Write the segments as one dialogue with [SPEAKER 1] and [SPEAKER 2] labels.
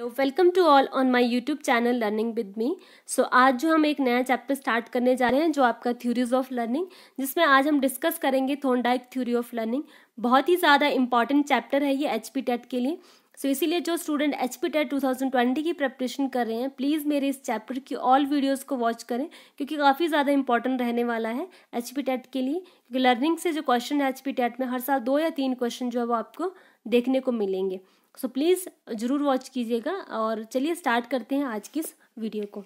[SPEAKER 1] welcome to all on my YouTube channel learning with me so आज जो हम एक नया चैप्टर स्टार्ट करने जा रहे हैं जो आपका थ्योरीज ऑफ लर्निंग जिसमें आज हम डिस्कस करेंगे थोनडाइक थ्योरी ऑफ लर्निंग बहुत ही ज़्यादा इंपॉर्टेंट चैप्टर है ये एच पी टेट के लिए सो so, इसीलिए जो student H P TET two thousand twenty की प्रेपरेशन कर रहे हैं प्लीज़ मेरे इस चैप्टर की ऑल वीडियोज़ को वॉच करें क्योंकि काफ़ी ज़्यादा इंपॉर्टेंट रहने वाला है एच पी टेट के लिए क्योंकि लर्निंग से जो क्वेश्चन है एच पी टेट में हर साल दो या तीन क्वेश्चन जो है वो आपको देखने को मिलेंगे सो प्लीज़ ज़रूर वॉच कीजिएगा और चलिए स्टार्ट करते हैं आज की इस वीडियो को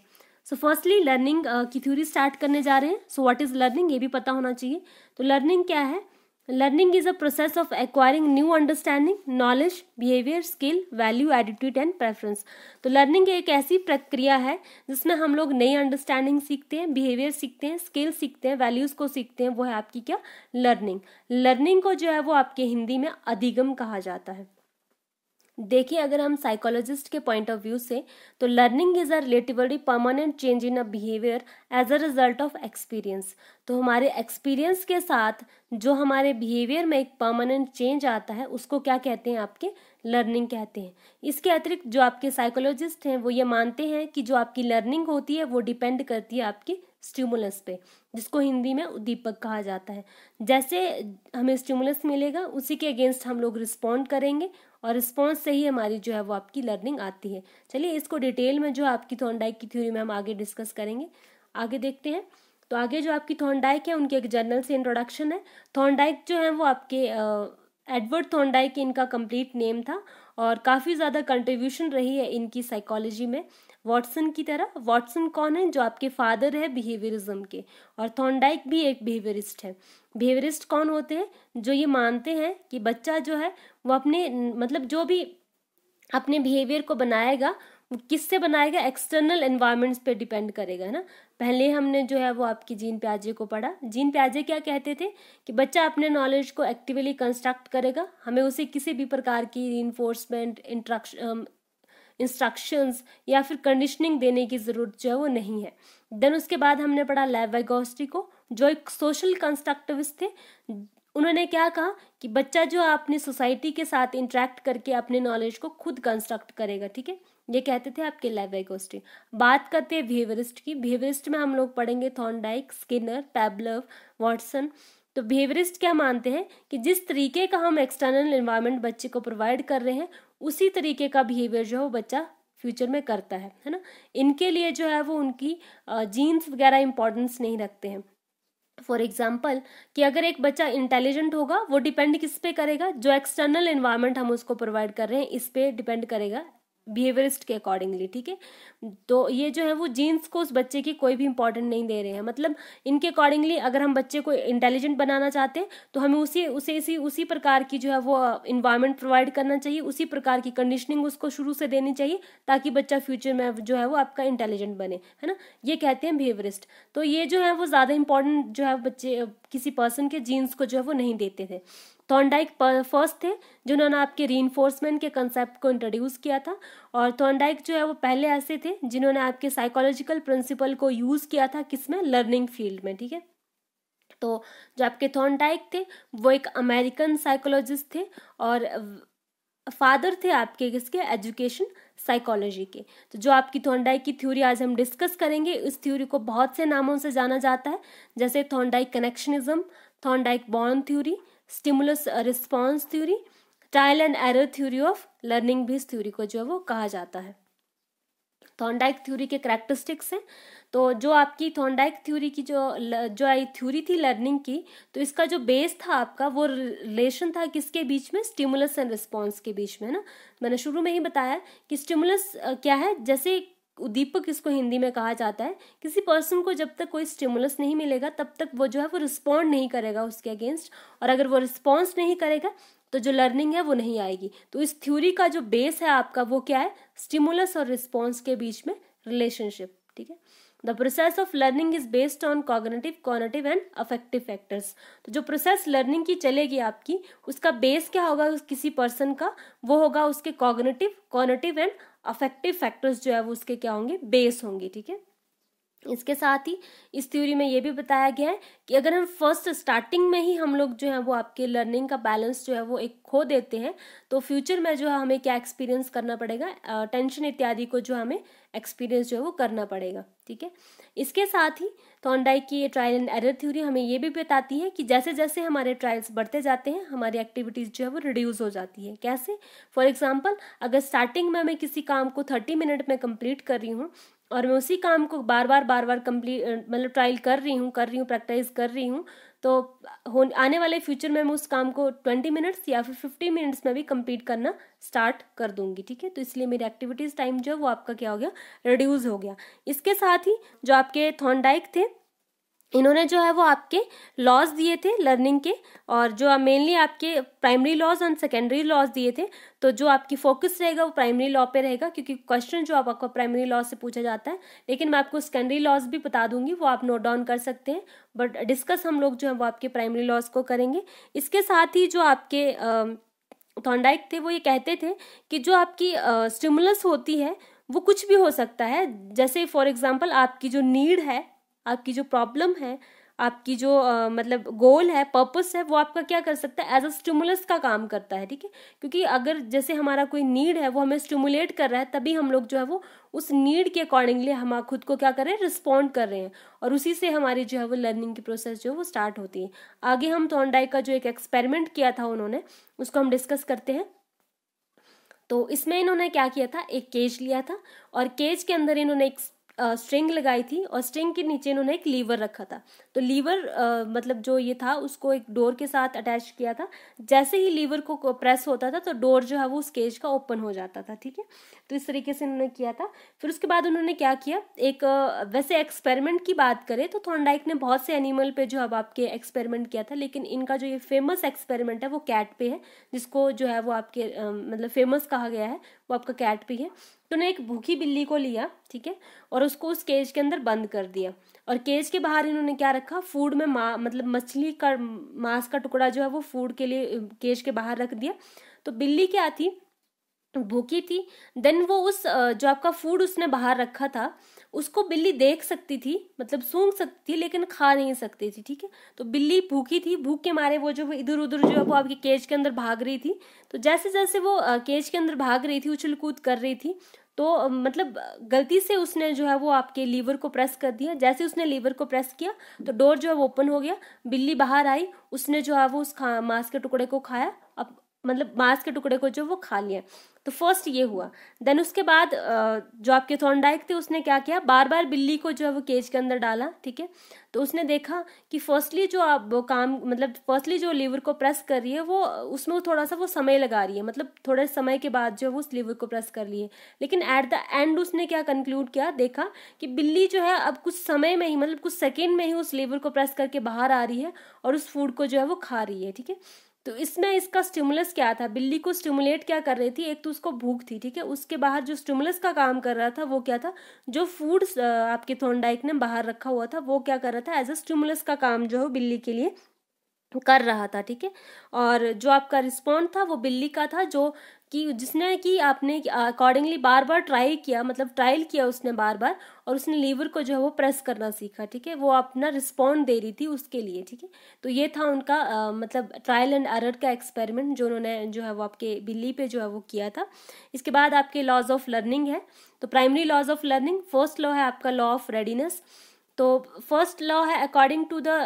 [SPEAKER 1] सो फर्स्टली लर्निंग की थ्योरी स्टार्ट करने जा रहे हैं सो व्हाट इज़ लर्निंग ये भी पता होना चाहिए तो लर्निंग क्या है learning is a process of acquiring new understanding knowledge behaviour skill value attitude and preference तो लर्निंग एक ऐसी प्रक्रिया है जिसमें हम लोग नई अंडरस्टैंडिंग सीखते हैं बिहेवियर सीखते हैं स्किल सीखते हैं वैल्यूज़ को सीखते हैं वो है आपकी क्या लर्निंग लर्निंग को जो है वो आपके हिंदी में अधिगम कहा जाता है देखिए अगर हम साइकोलॉजिस्ट के पॉइंट ऑफ व्यू से तो learning is a relatively permanent change in a behaviour as a result of experience तो हमारे एक्सपीरियंस के साथ जो हमारे बिहेवियर में एक परमानेंट चेंज आता है उसको क्या कहते हैं आपके लर्निंग कहते हैं इसके अतिरिक्त जो आपके साइकोलॉजिस्ट हैं वो ये मानते हैं कि जो आपकी लर्निंग होती है वो डिपेंड करती है आपके स्टिमुलस पे जिसको हिंदी में उद्दीपक कहा जाता है जैसे हमें स्टिमुलस मिलेगा उसी के अगेंस्ट हम लोग रिस्पॉन्ड करेंगे और रिस्पॉन्स से ही हमारी जो है वो आपकी लर्निंग आती है चलिए इसको डिटेल में जो आपकी थोनडाइक की थ्योरी में हम आगे डिस्कस करेंगे आगे देखते हैं तो आगे जो आपकी थॉन्डाइक है उनके एक जर्नल से इंट्रोडक्शन है थॉन्डाइक जो है वो आपके एडवर्ड थोंडाइक इनका कंप्लीट नेम था और काफ़ी ज़्यादा कंट्रीब्यूशन रही है इनकी साइकोलॉजी में वॉटसन की तरह वॉटसन कौन है जो आपके फादर है बिहेवियरिज्म के और थोंडाइक भी एक बिहेवियरिस्ट है बिहेवियरिस्ट कौन होते हैं जो ये मानते हैं कि बच्चा जो है वो अपने मतलब जो भी अपने बिहेवियर को बनाएगा किससे बनाएगा एक्सटर्नल एनवायरमेंट्स पे डिपेंड करेगा है ना पहले हमने जो है वो आपकी जीन प्याजे को पढ़ा जीन प्याजे क्या कहते थे कि बच्चा अपने नॉलेज को एक्टिवली कंस्ट्रक्ट करेगा हमें उसे किसी भी प्रकार की री इन्फोर्समेंट इंट्रक्शन इंस्ट्रक्शंस या फिर कंडीशनिंग देने की ज़रूरत जो है वो नहीं है देन उसके बाद हमने पढ़ा लेवेगोस्टी को जो एक सोशल कंस्ट्रक्टिविस्ट थे उन्होंने क्या कहा कि बच्चा जो अपनी सोसाइटी के साथ इंट्रैक्ट करके अपने नॉलेज को खुद कंस्ट्रक्ट करेगा ठीक है ये कहते थे आपके लेवेगोस्टी बात करते हैं बिहेवियरिस्ट की बिहेवियरिस्ट में हम लोग पढ़ेंगे थॉर्नडाइक स्किनर पैबलव वॉटसन तो बिहेवियरिस्ट क्या मानते हैं कि जिस तरीके का हम एक्सटर्नल इन्वायरमेंट बच्चे को प्रोवाइड कर रहे हैं उसी तरीके का बिहेवियर जो है वो बच्चा फ्यूचर में करता है है ना इनके लिए जो है वो उनकी जीन्स वगैरह इंपॉर्टेंस नहीं रखते हैं फॉर एग्जाम्पल कि अगर एक बच्चा इंटेलिजेंट होगा वो डिपेंड किस पे करेगा जो एक्सटर्नल इन्वायरमेंट हम उसको प्रोवाइड कर रहे हैं इस पे डिपेंड करेगा बिहेवियरिस्ट के अकॉर्डिंगली ठीक है तो ये जो है वो जीन्स को उस बच्चे की कोई भी इंपॉर्टेंट नहीं दे रहे हैं मतलब इनके अकॉर्डिंगली अगर हम बच्चे को इंटेलिजेंट बनाना चाहते हैं तो हमें उसी उसे इसी उसी प्रकार की जो है वो इन्वायरमेंट uh, प्रोवाइड करना चाहिए उसी प्रकार की कंडीशनिंग उसको शुरू से देनी चाहिए ताकि बच्चा फ्यूचर में जो है वो आपका इंटेलिजेंट बने है ना ये कहते हैं बिहेवियरिस्ट तो ये जो है वो ज़्यादा इंपॉर्टेंट जो है बच्चे uh, किसी पर्सन के जीन्स को जो है वो नहीं देते थे थॉर्नडाइक फर्स्ट थे जिन्होंने आपके री के कंसेप्ट को इंट्रोड्यूस किया था और थॉर्नडाइक जो है वो पहले ऐसे थे जिन्होंने आपके साइकोलॉजिकल प्रिंसिपल को यूज़ किया था किसमें लर्निंग फील्ड में ठीक है तो जो आपके थॉर्नडाइक थे वो एक अमेरिकन साइकोलॉजिस्ट थे और फादर थे आपके किसके एजुकेशन साइकोलॉजी के तो जो आपकी थॉर्नडाइक की थ्योरी आज हम डिस्कस करेंगे इस थ्योरी को बहुत से नामों से जाना जाता है जैसे थॉर्नडाइक कनेक्शनिज्म थॉर्नडाइक बॉर्न theory stimulus response theory trial and error theory of learning भी थ्योरी को जो है वो कहा जाता है थॉन्डाइक थ्योरी के करेक्टरिस्टिक्स हैं तो जो आपकी थॉन्डाइक थ्योरी की जो जो आई थ्योरी थी लर्निंग की तो इसका जो बेस था आपका वो रिलेशन था किसके बीच में स्टिमुलस एंड रिस्पॉन्स के बीच में ना मैंने शुरू में ही बताया कि स्टिमुलस uh, क्या है जैसे उद्दीपक इसको हिंदी में कहा जाता है किसी पर्सन को जब तक कोई स्टिमुलस नहीं मिलेगा तब तक वो जो है वो रिस्पॉन्ड नहीं करेगा उसके अगेंस्ट और अगर वो रिस्पॉन्स नहीं करेगा तो जो लर्निंग है वो नहीं आएगी तो इस थ्योरी का जो बेस है आपका वो क्या है स्टिमुलस और रिस्पॉन्स के बीच में रिलेशनशिप ठीक है the process of learning is based on cognitive conative and affective factors तो जो प्रोसेस लर्निंग की चलेगी आपकी उसका बेस क्या होगा उस किसी पर्सन का वो होगा उसके cognitive conative and affective factors जो है वो उसके क्या होंगे बेस होंगे ठीक है इसके साथ ही इस थ्योरी में ये भी बताया गया है कि अगर हम फर्स्ट स्टार्टिंग में ही हम लोग जो है वो आपके लर्निंग का बैलेंस जो है वो एक खो देते हैं तो फ्यूचर में जो है हमें क्या एक्सपीरियंस करना पड़ेगा टेंशन इत्यादि को जो हमें एक्सपीरियंस जो है वो करना पड़ेगा ठीक है इसके साथ ही थॉन्डाइक की ये ट्रायल एंड एरर थ्योरी हमें ये भी बताती है कि जैसे जैसे हमारे ट्रायल्स बढ़ते जाते हैं हमारी एक्टिविटीज़ जो है वो रिड्यूस हो जाती है कैसे फॉर एग्जाम्पल अगर स्टार्टिंग में मैं किसी काम को थर्टी मिनट में कंप्लीट कर रही हूँ और मैं उसी काम को बार बार बार बार कम्प्लीट मतलब ट्रायल कर रही हूँ कर रही हूँ प्रैक्टिस कर रही हूँ तो आने वाले फ्यूचर में मैं उस काम को ट्वेंटी मिनट्स या फिर फिफ्टी मिनट्स में भी कंप्लीट करना स्टार्ट कर दूंगी ठीक है तो इसलिए मेरी एक्टिविटीज़ टाइम जो है वो आपका क्या हो गया रिड्यूज़ हो गया इसके साथ ही जो आपके थॉन्डाइक थे इन्होंने जो है वो आपके लॉज दिए थे लर्निंग के और जो मेनली आपके primary laws and secondary laws दिए थे तो जो आपकी फोकस रहेगा वो प्राइमरी लॉ पे रहेगा क्योंकि क्वेश्चन जो आपको प्राइमरी लॉ से पूछा जाता है लेकिन मैं आपको सेकेंडरी लॉज भी बता दूंगी वो आप नोट डाउन कर सकते हैं बट डिस्कस हम लोग जो है वो आपके प्राइमरी लॉज को करेंगे इसके साथ ही जो आपके थॉन्डाइक थे वो ये कहते थे कि जो आपकी स्टिमुलस होती है वो कुछ भी हो सकता है जैसे फॉर एग्जाम्पल आपकी जो नीड है आपकी जो प्रॉब्लम है आपकी जो आ, मतलब गोल है पर्पस है वो आपका क्या कर सकता है एज अ स्टिमुलस का काम करता है ठीक है क्योंकि अगर जैसे हमारा कोई नीड है वो हमें स्टिमुलेट कर रहा है तभी हम लोग जो है वो उस नीड के अकॉर्डिंगली हम खुद को क्या कर रहे हैं रिस्पॉन्ड कर रहे हैं और उसी से हमारी जो है वो लर्निंग की प्रोसेस जो है वो स्टार्ट होती है आगे हम थॉन्डाई का जो एक एक्सपेरिमेंट किया था उन्होंने उसको हम डिस्कस करते हैं तो इसमें इन्होंने क्या किया था एक केज लिया था और केज के अंदर इन्होंने एक स्ट्रिंग लगाई थी और स्ट्रिंग के नीचे इन्होंने एक लीवर रखा था तो लीवर आ, मतलब जो ये था उसको एक डोर के साथ अटैच किया था जैसे ही लीवर को प्रेस होता था तो डोर जो है वो उस केज का ओपन हो जाता था ठीक है तो इस तरीके से इन्होंने किया था फिर उसके बाद उन्होंने क्या किया एक वैसे एक्सपेरिमेंट की बात करें तो थॉन्डाइक ने बहुत से एनिमल पे जो अब आपके एक्सपेरिमेंट किया था लेकिन इनका जो ये फेमस एक्सपेरिमेंट है वो कैट पे है जिसको जो है वो आपके मतलब फेमस कहा गया है वो आपका कैट पे है तो उन्होंने एक भूखी बिल्ली को लिया ठीक है और उसको उस केज के अंदर बंद कर दिया और केज के बाहर इन्होंने क्या रखा फूड में मा मतलब मछली का मांस का टुकड़ा जो है वो फूड के लिए केज के बाहर रख दिया तो बिल्ली क्या थी भूखी थी देन वो उस जो आपका फूड उसने बाहर रखा था उसको बिल्ली देख सकती थी मतलब सूंघ सकती थी लेकिन खा नहीं सकती थी ठीक है तो बिल्ली भूखी थी भूख के मारे वो जो इधर उधर जो है वो आपके केज के अंदर भाग रही थी तो जैसे जैसे वो केज के अंदर भाग रही थी उछल कूद कर रही थी तो मतलब गलती से उसने जो है वो आपके लीवर को प्रेस कर दिया जैसे उसने लीवर को प्रेस किया तो डोर जो है वो ओपन हो गया बिल्ली बाहर आई उसने जो है वो उस खा मांस के टुकड़े को खाया अब मतलब मांस के टुकड़े को जो वो खा लिया तो फर्स्ट ये हुआ देन उसके बाद जो आपके थॉर्नडाइक थे उसने क्या किया बार बार बिल्ली को जो है वो केज के अंदर डाला ठीक है तो उसने देखा कि फर्स्टली जो आप वो काम मतलब फर्स्टली जो लीवर को प्रेस कर रही है वो उसमें थोड़ा सा वो समय लगा रही है मतलब थोड़े समय के बाद जो है वो उस लीवर को प्रेस कर रही है लेकिन एट द एंड उसने क्या कंक्लूड किया देखा कि बिल्ली जो है अब कुछ समय में ही मतलब कुछ सेकेंड में ही उस लीवर को प्रेस करके बाहर आ रही है और उस फूड को जो है वो खा रही है ठीक है तो इसमें इसका स्टिमुलस क्या था बिल्ली को स्टिमुलेट क्या कर रही थी एक तो उसको भूख थी ठीक है उसके बाहर जो स्टिमुलस का काम कर रहा था वो क्या था जो फूड आपके थोनडाइक ने बाहर रखा हुआ था वो क्या कर रहा था एज अ स्टिमुलस का काम जो है बिल्ली के लिए कर रहा था ठीक है और जो आपका रिस्पॉन्ड था वो बिल्ली का था जो कि जिसने कि आपने अकॉर्डिंगली बार बार ट्राई किया मतलब ट्रायल किया उसने बार बार और उसने लीवर को जो है वो प्रेस करना सीखा ठीक है वो अपना रिस्पॉन्ड दे रही थी उसके लिए ठीक है तो ये था उनका आ, मतलब ट्रायल एंड एरर का एक्सपेरिमेंट जो उन्होंने जो है वो आपके बिल्ली पे जो है वो किया था इसके बाद आपके लॉज ऑफ लर्निंग है तो primary laws of learning first law है आपका लॉ ऑफ रेडीनेस तो फर्स्ट लॉ है अकॉर्डिंग टू द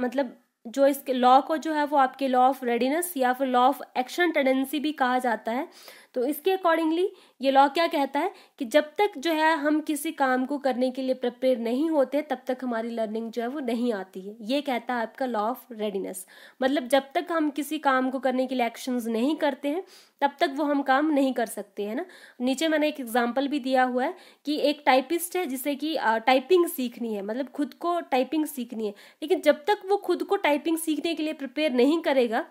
[SPEAKER 1] मतलब जो इस लॉ को जो है वो आपके लॉ ऑफ रेडीनेस या फिर लॉ ऑफ एक्शन टेंडेंसी भी कहा जाता है तो इसके अकॉर्डिंगली ये लॉ क्या कहता है कि जब तक जो है हम किसी काम को करने के लिए प्रिपेयर नहीं होते तब तक हमारी लर्निंग जो है वो नहीं आती है ये कहता है आपका लॉ ऑफ रेडीनेस मतलब जब तक हम किसी काम को करने के लिए एक्शंस नहीं करते हैं तब तक वो हम काम नहीं कर सकते हैं ना नीचे मैंने एक एग्जाम्पल भी दिया हुआ है कि एक टाइपिस्ट है जिसे कि टाइपिंग सीखनी है मतलब खुद को टाइपिंग सीखनी है लेकिन जब तक वो खुद को टाइपिंग सीखने के लिए प्रिपेयर नहीं करेगा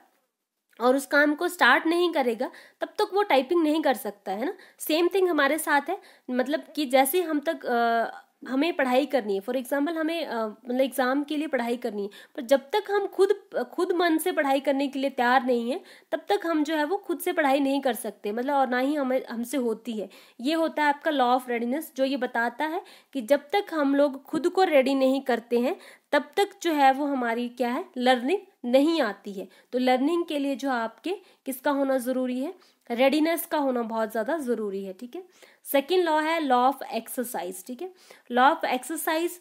[SPEAKER 1] और उस काम को स्टार्ट नहीं करेगा तब तक वो टाइपिंग नहीं कर सकता है ना सेम थिंग हमारे साथ है मतलब कि जैसे हम तक आ, हमें पढ़ाई करनी है फॉर एग्जाम्पल हमें मतलब एग्ज़ाम के लिए पढ़ाई करनी है पर जब तक हम खुद खुद मन से पढ़ाई करने के लिए तैयार नहीं है तब तक हम जो है वो खुद से पढ़ाई नहीं कर सकते मतलब और ना ही हमें हमसे होती है ये होता है आपका लॉ ऑफ रेडीनेस जो ये बताता है कि जब तक हम लोग खुद को रेडी नहीं करते हैं तब तक जो है वो हमारी क्या है लर्निंग नहीं आती है तो लर्निंग के लिए जो आपके किसका होना ज़रूरी है रेडीनेस का होना बहुत ज़्यादा ज़रूरी है ठीक है सेकेंड लॉ है लॉ ऑफ एक्सरसाइज ठीक है लॉ ऑफ एक्सरसाइज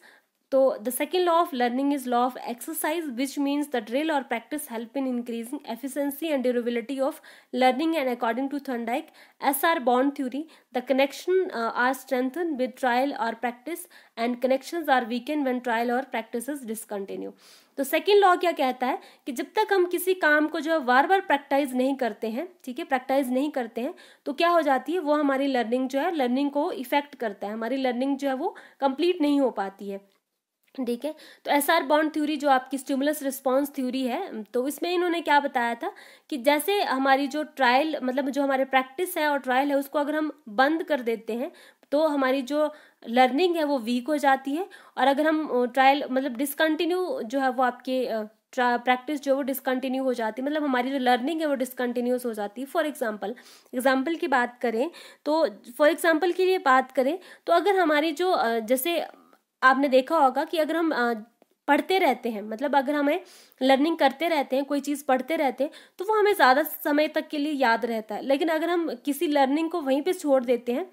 [SPEAKER 1] तो the second law of learning is law of exercise which means the drill और practice help in increasing efficiency and durability of learning and according to Thorndike S R bond theory the connection are strengthen with trial और practice and connection are weaken when trial और practice discontinue तो second law क्या कहता है कि जब तक हम किसी काम को जो है बार बार प्रैक्टाइज नहीं करते हैं ठीक है प्रैक्टाइज नहीं करते हैं तो क्या हो जाती है वो हमारी लर्निंग जो है लर्निंग को इफेक्ट करता है हमारी लर्निंग जो है वो कंप्लीट नहीं हो पाती है ठीक है तो एस आर बॉन्ड थ्योरी जो आपकी स्टिमुलस रिस्पांस थ्योरी है तो इसमें इन्होंने क्या बताया था कि जैसे हमारी जो ट्रायल मतलब जो हमारे प्रैक्टिस है और ट्रायल है उसको अगर हम बंद कर देते हैं तो हमारी जो लर्निंग है वो वीक हो जाती है और अगर हम ट्रायल मतलब डिसकंटिन्यू जो है वो आपके प्रैक्टिस जो है वो डिसकंटिन्यू हो जाती है मतलब हमारी जो लर्निंग है वो डिसकंटिन्यूस हो जाती है फॉर एग्जाम्पल एग्जाम्पल की बात करें तो फॉर एग्जाम्पल के लिए बात करें तो अगर हमारी जो जैसे आपने देखा होगा कि अगर हम पढ़ते रहते हैं मतलब अगर हमें लर्निंग करते रहते हैं कोई चीज़ पढ़ते रहते हैं तो वो हमें ज़्यादा समय तक के लिए याद रहता है लेकिन अगर हम किसी लर्निंग को वहीं पे छोड़ देते हैं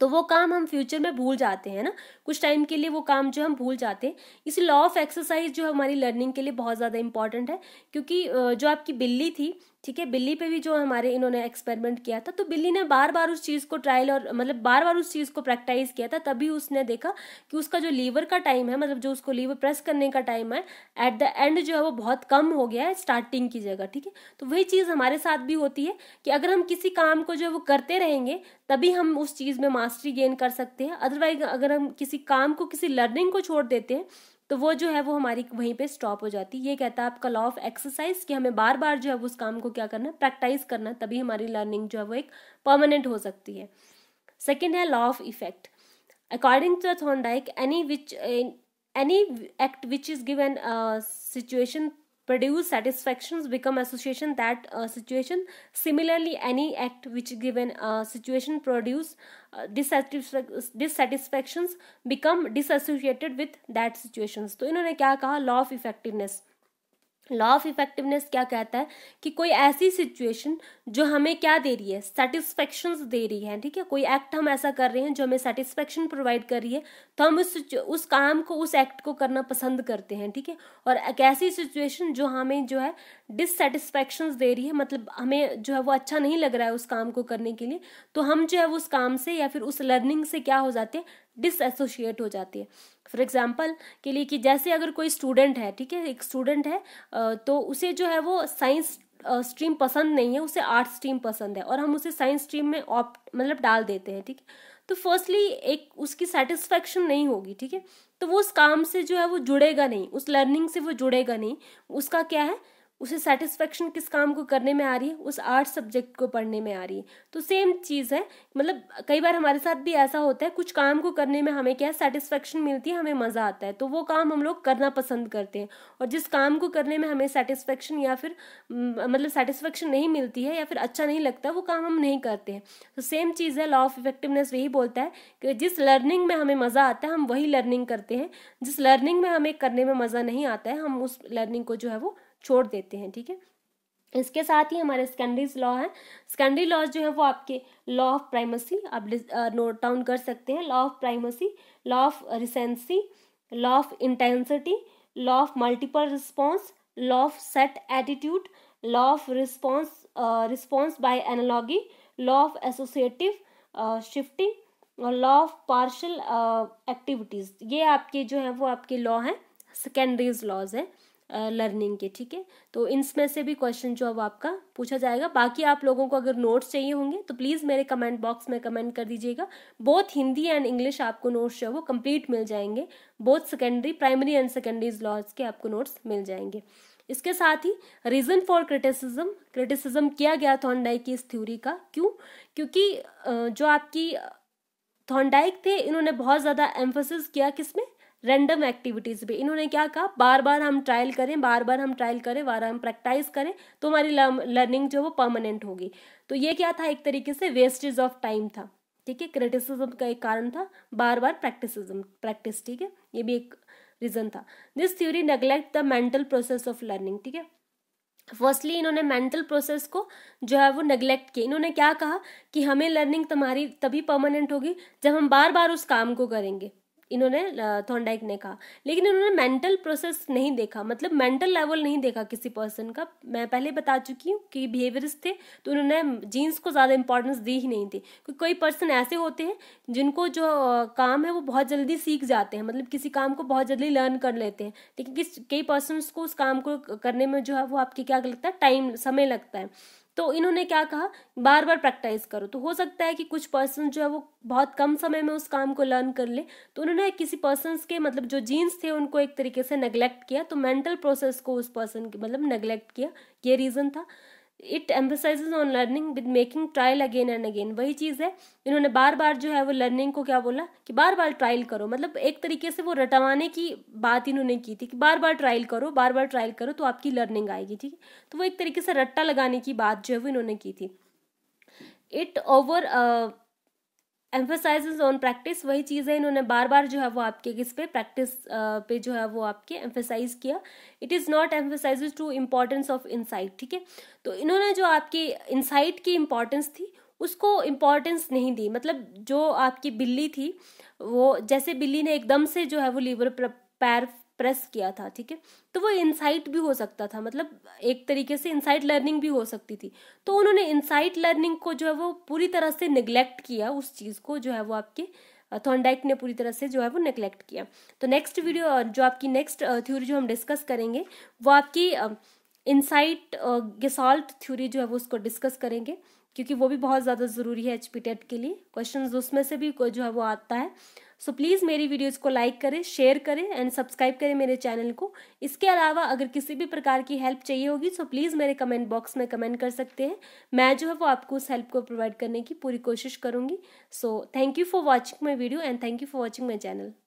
[SPEAKER 1] तो वो काम हम फ्यूचर में भूल जाते हैं ना कुछ टाइम के लिए वो काम जो हम भूल जाते हैं इस लॉ ऑफ एक्सरसाइज जो हमारी लर्निंग के लिए बहुत ज़्यादा इंपॉर्टेंट है क्योंकि जो आपकी बिल्ली थी ठीक है बिल्ली पे भी जो हमारे इन्होंने एक्सपेरिमेंट किया था तो बिल्ली ने बार बार उस चीज़ को ट्रायल और मतलब बार बार उस चीज़ को प्रैक्टाइज किया था तभी उसने देखा कि उसका जो लीवर का टाइम है मतलब जो उसको लीवर प्रेस करने का टाइम है एट द एंड जो है वो बहुत कम हो गया है स्टार्टिंग की जगह ठीक है तो वही चीज़ हमारे साथ भी होती है कि अगर हम किसी काम को जो है वो करते रहेंगे तभी हम उस चीज़ में मास्टरी गेन कर सकते हैं अदरवाइज अगर हम किसी काम को किसी लर्निंग को छोड़ देते हैं तो वो जो है वो हमारी वहीं पे स्टॉप हो जाती है ये कहता है आपका लॉ ऑफ एक्सरसाइज कि हमें बार बार जो है वो उस काम को क्या करना प्रैक्टाइज करना तभी हमारी लर्निंग जो है वो एक परमानेंट हो सकती है सेकेंड है law of effect according to Thorndike any which any act which is given situation produce satisfaction become association that situation similarly any act which given situation produce dissatisfaction become dissociated with that situation तो इन्होंने क्या कहा law of effectiveness law of effectiveness क्या कहता है कि कोई ऐसी सिचुएशन जो हमें क्या दे रही है सेटिस्फेक्शन दे रही है ठीक है कोई एक्ट हम ऐसा कर रहे हैं जो हमें सेटिस्फेक्शन प्रोवाइड कर रही है तो हम उस उस काम को उस एक्ट को करना पसंद करते हैं ठीक है और एक ऐसी सिचुएशन जो हमें जो है डिससेटिस्फेक्शन दे रही है मतलब हमें जो है वो अच्छा नहीं लग रहा है उस काम को करने के लिए तो हम जो है वो उस काम से या फिर उस लर्निंग से क्या हो जाते हैं डिसएसोशिएट हो जाती है फॉर एग्जाम्पल के लिए कि जैसे अगर कोई स्टूडेंट है ठीक है एक स्टूडेंट है तो उसे जो है वो साइंस स्ट्रीम पसंद नहीं है उसे आर्ट स्ट्रीम पसंद है और हम उसे साइंस स्ट्रीम में ऑप्ट मतलब डाल देते हैं ठीक है तो फर्स्टली एक उसकी सेटिस्फेक्शन नहीं होगी ठीक है तो वो उस काम से जो है वो जुड़ेगा नहीं उस लर्निंग से वो जुड़ेगा नहीं उसका क्या है उसे सेटिस्फेक्शन किस काम को करने में आ रही है उस आर्ट सब्जेक्ट को पढ़ने में आ रही है तो सेम चीज़ है मतलब कई बार हमारे साथ भी ऐसा होता है कुछ काम को करने में हमें क्या है सेटिस्फेक्शन मिलती है हमें मज़ा आता है तो वो काम हम लोग करना पसंद करते हैं और जिस काम को करने में हमें सेटिस्फेक्शन या फिर मतलब सेटिस्फेक्शन नहीं मिलती है या फिर अच्छा नहीं लगता वो काम हम नहीं करते हैं तो सेम चीज़ है लॉ ऑफ इफेक्टिवनेस यही बोलता है कि जिस लर्निंग में हमें मज़ा आता है हम वही लर्निंग करते हैं जिस लर्निंग में हमें करने में मज़ा नहीं आता है हम उस लर्निंग को जो है वो छोड़ देते हैं ठीक है इसके साथ ही हमारे सेकेंडरीज लॉ है सेकेंडरी लॉज जो है वो आपके लॉ ऑफ प्राइमेसी आप नोट डाउन कर सकते हैं law of primacy law of recency law of intensity law of multiple response law of set attitude law of response response by analogy law of associative shifting और law of partial activities ये आपके जो है वो आपके law हैं secondaries laws हैं learning के ठीक है तो इनमें से भी क्वेश्चन जो अब आपका पूछा जाएगा बाकी आप लोगों को अगर नोट्स चाहिए होंगे तो प्लीज़ मेरे कमेंट बॉक्स में कमेंट कर दीजिएगा बोथ हिंदी एंड इंग्लिश आपको नोट्स जो है वो कंप्लीट मिल जाएंगे both secondary primary and secondary laws के आपको नोट्स मिल जाएंगे इसके साथ ही रीज़न फॉर क्रिटिसिज्म क्रिटिसिज्म किया गया थॉन्डाइक की इस थ्योरी का क्यों क्योंकि जो आपकी थॉन्डाइक थे इन्होंने बहुत ज़्यादा एम्फोसिस किया किसमें रैंडम एक्टिविटीज़ भी इन्होंने क्या कहा बार बार हम ट्रायल करें बार बार हम ट्रायल करें बार हम प्रैक्टाइज करें तो हमारी लर्निंग जो वो परमानेंट होगी तो ये क्या था एक तरीके से वेस्टेज ऑफ टाइम था ठीक है क्रिटिसिज्म का एक कारण था बार बार प्रैक्टिसिज्म प्रैक्टिस ठीक है ये भी एक रीज़न था this theory neglect the mental process of learning ठीक है फर्स्टली इन्होंने मेंटल प्रोसेस को जो है वो नेग्लेक्ट किया इन्होंने क्या कहा कि हमें लर्निंग तुम्हारी तभी परमानेंट होगी जब हम बार बार उस काम को करेंगे इन्होंने थोंडाइक ने कहा लेकिन इन्होंने मेंटल प्रोसेस नहीं देखा मतलब मेंटल लेवल नहीं देखा किसी पर्सन का मैं पहले बता चुकी हूँ कि बिहेवियर्स थे तो उन्होंने जीन्स को ज़्यादा इंपॉर्टेंस दी ही नहीं थी क्योंकि कोई पर्सन ऐसे होते हैं जिनको जो काम है वो बहुत जल्दी सीख जाते हैं मतलब किसी काम को बहुत जल्दी लर्न कर लेते हैं लेकिन किस कई पर्सन को उस काम को करने में जो है वो आपके क्या लगता है टाइम समय लगता है तो इन्होंने क्या कहा बार बार प्रैक्टिस करो तो हो सकता है कि कुछ पर्सन जो है वो बहुत कम समय में उस काम को लर्न कर ले तो उन्होंने किसी पर्सन के मतलब जो जीन्स थे उनको एक तरीके से नेग्लेक्ट किया तो मेंटल प्रोसेस को उस पर्सन के मतलब नेग्लेक्ट किया ये रीज़न था it emphasise on learning with making trial again and again वही चीज़ है इन्होंने बार बार जो है वो लर्निंग को क्या बोला कि बार बार ट्रायल करो मतलब एक तरीके से वो रटवाने की बात इन्होंने की थी कि बार बार ट्रायल करो बार बार ट्रायल करो तो आपकी लर्निंग आएगी ठीक है तो वो एक तरीके से रट्टा लगाने की बात जो है वो इन्होंने की थी it over emphasise on practice वही चीज़ है इन्होंने बार बार जो है वो आपके किस पे प्रैक्टिस पे जो है वो आपके एम्फोसाइज किया it is not emphasise to importance of insight ठीक है तो इन्होंने जो आपकी इंसाइट की इम्पॉर्टेंस थी उसको इम्पॉर्टेंस नहीं दी मतलब जो आपकी बिल्ली थी वो जैसे बिल्ली ने एकदम से जो है वो लीवर पैर प्रेस किया था ठीक है तो वो इनसाइट भी हो सकता था मतलब एक तरीके से इनसाइट लर्निंग भी हो सकती थी तो उन्होंने इनसाइट लर्निंग को जो है वो पूरी तरह से निग्लेक्ट किया उस चीज़ को जो है वो आपके थॉन्डाइक ने पूरी तरह से जो है वो निग्लेक्ट किया तो नेक्स्ट वीडियो जो आपकी नेक्स्ट थ्योरी जो हम डिस्कस करेंगे वो आपकी इनसाइट गिसॉल्ट थ्योरी जो है वो उसको डिस्कस करेंगे क्योंकि वो भी बहुत ज़्यादा ज़रूरी है एच पी टेट के लिए क्वेश्चन उसमें से भी जो है वो आता है सो so, प्लीज़ मेरी वीडियोज़ को लाइक करें शेयर करें एंड सब्सक्राइब करें मेरे चैनल को इसके अलावा अगर किसी भी प्रकार की हेल्प चाहिए होगी सो so प्लीज़ मेरे कमेंट बॉक्स में कमेंट कर सकते हैं मैं जो है वो आपको उस हेल्प को प्रोवाइड करने की पूरी कोशिश करूँगी so thank you for watching my video and thank you for watching my channel